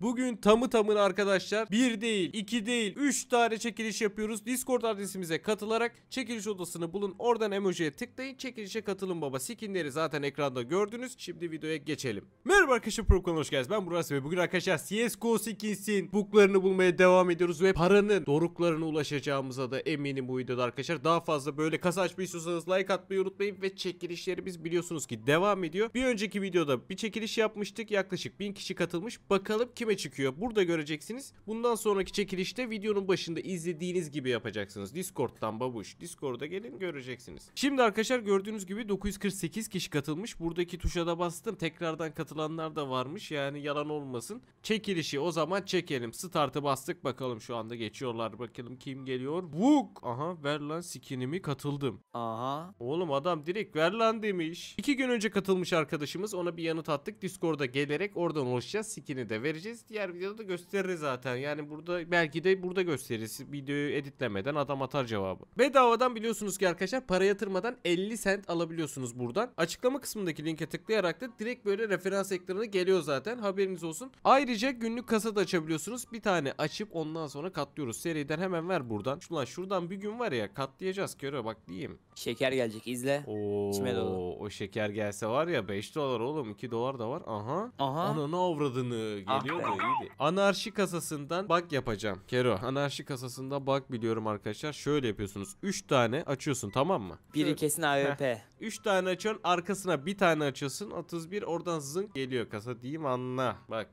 Bugün tamı tamın arkadaşlar bir değil iki değil üç tane çekiliş yapıyoruz. Discord adresimize katılarak çekiliş odasını bulun. Oradan emojiye tıklayın. Çekilişe katılın baba. Skinleri zaten ekranda gördünüz. Şimdi videoya geçelim. Merhaba arkadaşlar Prokan hoş geldiniz. Ben Burası ve bugün arkadaşlar CSGO Skins'in buklarını bulmaya devam ediyoruz ve paranın doruklarına ulaşacağımıza da eminim bu videoda arkadaşlar. Daha fazla böyle kasa açmayı istiyorsanız like atmayı unutmayın ve çekilişlerimiz biliyorsunuz ki devam ediyor. Bir önceki videoda bir çekiliş yapmıştık. Yaklaşık bin kişi katılmış. Bakalım kim tepeme çıkıyor. Burada göreceksiniz. Bundan sonraki çekilişte videonun başında izlediğiniz gibi yapacaksınız. Discord'dan babuş. Discord'a gelin göreceksiniz. Şimdi arkadaşlar gördüğünüz gibi 948 kişi katılmış. Buradaki tuşa da bastım. Tekrardan katılanlar da varmış. Yani yalan olmasın. Çekilişi o zaman çekelim. Start'ı bastık bakalım şu anda geçiyorlar. Bakalım kim geliyor. Vuk! Aha ver lan skinimi katıldım. Aha. Oğlum adam direkt ver lan demiş. İki gün önce katılmış arkadaşımız. Ona bir yanıt attık. Discord'a gelerek oradan oluşacağız. Skin'i de vereceğiz gösteririz. Diğer videoda da gösteririz zaten. Yani burada belki de burada gösteririz. Videoyu editlemeden adam atar cevabı. Bedavadan biliyorsunuz ki arkadaşlar para yatırmadan 50 sent alabiliyorsunuz buradan. Açıklama kısmındaki linke tıklayarak da direkt böyle referans ekranı geliyor zaten. Haberiniz olsun. Ayrıca günlük kasa da açabiliyorsunuz. Bir tane açıp ondan sonra katlıyoruz. Seriden hemen ver buradan. Şulan şuradan bir gün var ya katlayacağız görüyor bak diyeyim. Şeker gelecek izle. Oo, İçime dolu. O şeker gelse var ya 5 dolar oğlum 2 dolar da var. Aha. Aha. Ananı avradını geliyor. Ah, de iyiydi. Anarşi kasasından bak yapacağım. Kero anarşi kasasında bak biliyorum arkadaşlar. Şöyle yapıyorsunuz. 3 tane açıyorsun tamam mı? Biri kesin AWP. 3 tane açın, arkasına bir tane açıyorsun. 31 oradan zınk geliyor kasa diyeyim anla. Bak.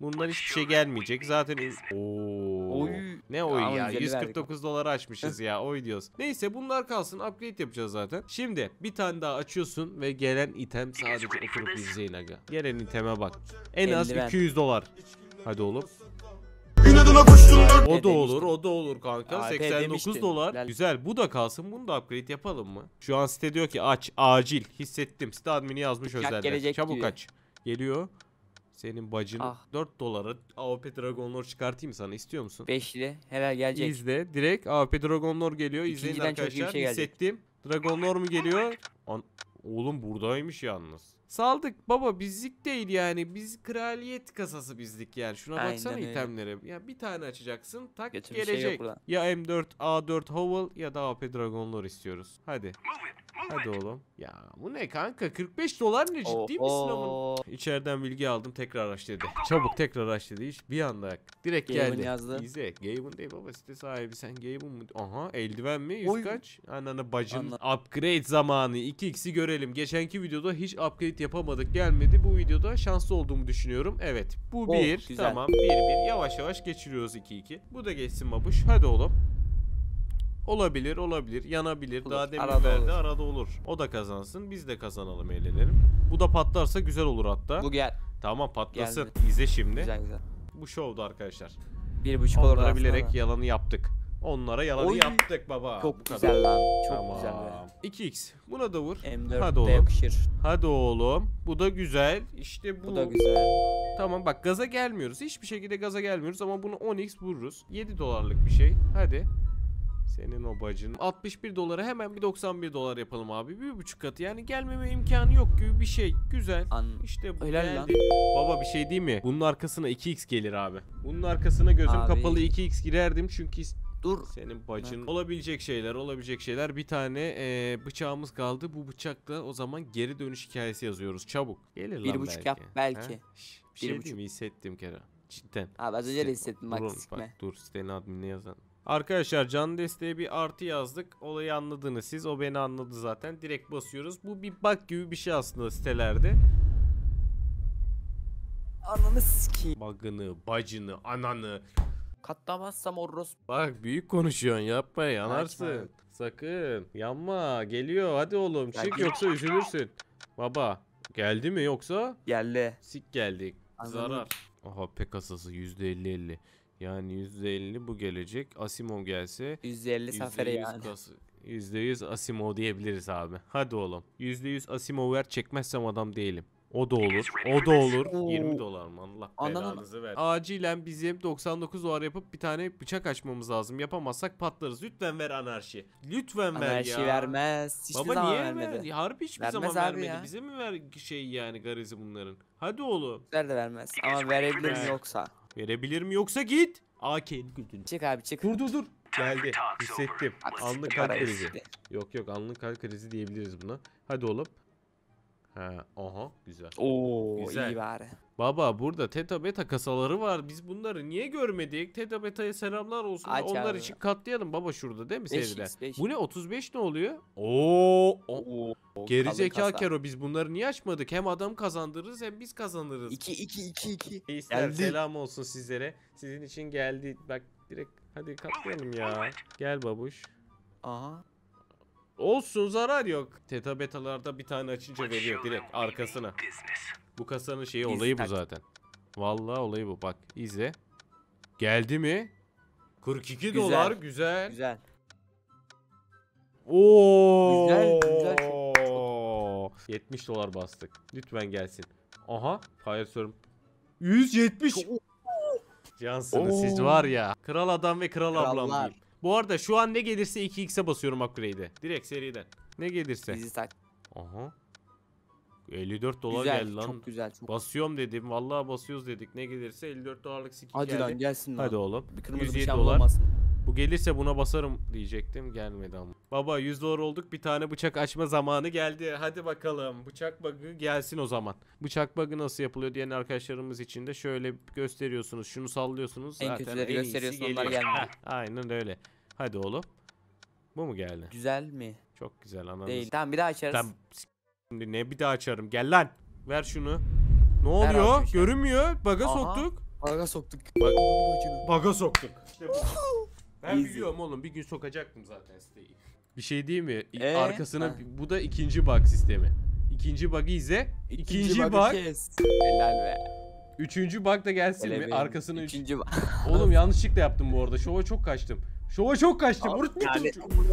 Bundan hiçbir şey gelmeyecek. Zaten Oo. Oy. Ne oyu ya, ya? 149 dolara açmışız ya oy diyoruz. Neyse bunlar kalsın upgrade yapacağız zaten. Şimdi bir tane daha açıyorsun ve gelen item sadece oturup izleyin aga. Gelen iteme bak. En az 200 dolar. Hadi oğlum. O da olur, o da olur kanka. AP 89 demiştim. dolar. Güzel. Bu da kalsın. Bunu da upgrade yapalım mı? Şu an site diyor ki aç acil. Hissettim. Site admini yazmış Uçak özellikle. Çabuk diyor. aç. Geliyor. Senin bacın Ah. 4 dolara AOP Dragon Lord çıkartayım sana istiyor musun? Beşli. Helal gelecek. İzle. Direkt AOP Dragon Lord geliyor. İzleyin İkinciden çok iyi bir şey arkadaşlar. şey Hissettim. Dragon Lord mu geliyor? An- Oğlum buradaymış yalnız. Saldık baba bizlik değil yani. Biz kraliyet kasası bizlik yani. Şuna Aynen baksana öyle. itemlere. Ya bir tane açacaksın tak Götür bir şey gelecek. ya M4 A4 Hovel ya da AOP Dragon Lord istiyoruz. Hadi. Hadi oğlum. Ya bu ne kanka? 45 dolar ne ciddi Oho. misin oğlum? İçeriden bilgi aldım tekrar araç dedi. Çabuk tekrar araç dedi. Hiç bir anda direkt Gaben geldi. yazdı. İzle. Gaben değil baba site sahibi sen Gaben mu? Aha eldiven mi? Yüz kaç? Anana bacın. Upgrade zamanı. 2x'i görelim. Geçenki videoda hiç upgrade yapamadık. Gelmedi. Bu videoda şanslı olduğumu düşünüyorum. Evet. Bu Oh, bir. Tamam. Bir bir. Yavaş yavaş geçiriyoruz 2-2. Bu da geçsin babuş. Hadi oğlum. Olabilir olabilir yanabilir olur, daha demin arada verdi olur. arada olur. O da kazansın biz de kazanalım eğlenelim. Bu da patlarsa güzel olur hatta. Bu gel. Tamam patlasın Geldi. izle şimdi. Güzel güzel. Bu şovdu arkadaşlar. Bir buçuk Onlara olur aslında yalanı yaptık. Onlara yalanı Oy. yaptık baba. Çok Bu kadar. güzel lan. Çok tamam. güzel. Be. 2x. Buna da vur. M4 Hadi oğlum. Yakışır. Hadi oğlum. Bu da güzel. İşte bu. Bu da güzel. Tamam bak gaza gelmiyoruz. Hiçbir şekilde gaza gelmiyoruz ama bunu 10x vururuz. 7 dolarlık bir şey. Hadi. Senin o bacın. 61 dolara hemen bir 91 dolar yapalım abi. Bir buçuk katı. Yani gelmeme imkanı yok gibi bir şey. Güzel. An işte bu Helal geldi. Lan. Baba bir şey değil mi? Bunun arkasına 2x gelir abi. Bunun arkasına gözüm abi. kapalı 2x girerdim çünkü Dur. Senin bacın. Bak. Olabilecek şeyler olabilecek şeyler. Bir tane e, bıçağımız kaldı. Bu bıçakla o zaman geri dönüş hikayesi yazıyoruz. Çabuk. Gelir bir lan buçuk belki. yap belki. Şş, bir, bir şey buçuk. hissettim Kerem. Cidden. Abi az önce de hissettim bak, bak dur sitenin adminine yazan. Arkadaşlar can desteğe bir artı yazdık. Olayı anladınız siz. O beni anladı zaten. Direkt basıyoruz. Bu bir bug gibi bir şey aslında sitelerde. Ananı ki Bug'ını, bacını, ananı. Katlamazsam orros. Bak büyük konuşuyorsun yapma yanarsın. Yakma. Sakın yanma geliyor hadi oğlum çık Yakma. yoksa üzülürsün. Baba geldi mi yoksa? Geldi. Sik geldik. Anladım. Zarar. Aha pek asası %50-50. Yani %50 bu gelecek. Asimov gelse %50 Zafer'e yani. Kas, %100 Asimo diyebiliriz abi. Hadi oğlum. %100 Asimo ver çekmezsem adam değilim. O da olur. O da olur. Oo. 20 dolar mı? Allah belanızı ver. Acilen bizim 99 dolar yapıp bir tane bıçak açmamız lazım. Yapamazsak patlarız. Lütfen ver anarşi. Lütfen anarşi ver ya. Anarşi vermez. Hiçbir Baba niye vermedi. Harbi hiçbir vermez zaman vermedi. Ya. Bize mi ver şey yani garizi bunların? Hadi oğlum. Ver de vermez. Ama verebilir yoksa. Verebilir mi yoksa git. AK'nin güldüğünü. Çık abi çık. Dur dur dur. Geldi. Hissettim. Anlık kalp krizi. Yok yok anlık kalp krizi diyebiliriz buna. Hadi oğlum. Ha, oho güzel. Oo güzel. iyi bari. Baba burada Teta Beta kasaları var. Biz bunları niye görmedik? Teta Beta'ya selamlar olsun. Aç Onlar abi. için katlayalım baba şurada değil mi sevgiler? Bu ne 35 ne oluyor? Oo, oo. oo Geri zeka kero biz bunları niye açmadık? Hem adam kazandırırız hem biz kazanırız. 2 2 2 2. Geldi. Selam olsun sizlere. Sizin için geldi. Bak direkt hadi katlayalım ya. Gel babuş. Aha. Olsun zarar yok. Teta betalarda bir tane açınca veriyor direkt arkasına. Bu kasanın şeyi olayı bu zaten. Vallahi olayı bu bak izle. Geldi mi? 42 güzel. dolar güzel. Güzel. Oo. Güzel güzel. 70 dolar bastık. Lütfen gelsin. Aha hayır 170. Cansınız siz var ya. Kral adam ve kral Krallar. ablam diyeyim. Bu arada şu an ne gelirse 2x'e basıyorum upgrade'e. Direkt seriden. Ne gelirse. Bizi Aha. 54 dolar güzel, geldi lan. Çok güzel. Çok Basıyorum dedim. Vallahi basıyoruz dedik. Ne gelirse 54 dolarlık skin Hadi geldi. Hadi lan gelsin lan. Hadi oğlum. Bir kırmızı 107 bir şey dolar. Bulamazsın. Bu gelirse buna basarım diyecektim. Gelmedi ama. Baba 100 dolar olduk. Bir tane bıçak açma zamanı geldi. Hadi bakalım. Bıçak bug'ı gelsin o zaman. Bıçak bug'ı nasıl yapılıyor diyen arkadaşlarımız için de şöyle gösteriyorsunuz. Şunu sallıyorsunuz. En Zaten kötüleri en iyisi gösteriyorsun onlar geliyor. Aynen öyle. Hadi oğlum. Bu mu geldi? Güzel mi? Çok güzel ananız. Değil. Tamam bir daha açarız. Tamam. Şimdi ne bir daha açarım. Gel lan. Ver şunu. Ne oluyor? Görünmüyor. Baga soktuk. Baga soktuk. Baga soktuk. İşte bu. Ben Easy. biliyorum oğlum bir gün sokacaktım zaten siteyi. Bir şey değil mi? Ee? Arkasına ha. bu da ikinci bug sistemi. İkinci bug'ı izle. İkinci, ikinci bug. Helal be. Üçüncü bug da gelsin Hele mi? Arkasına üçüncü bug. oğlum yanlışlıkla yaptım bu arada. Şova çok kaçtım. Şova çok kaçtım. Abi,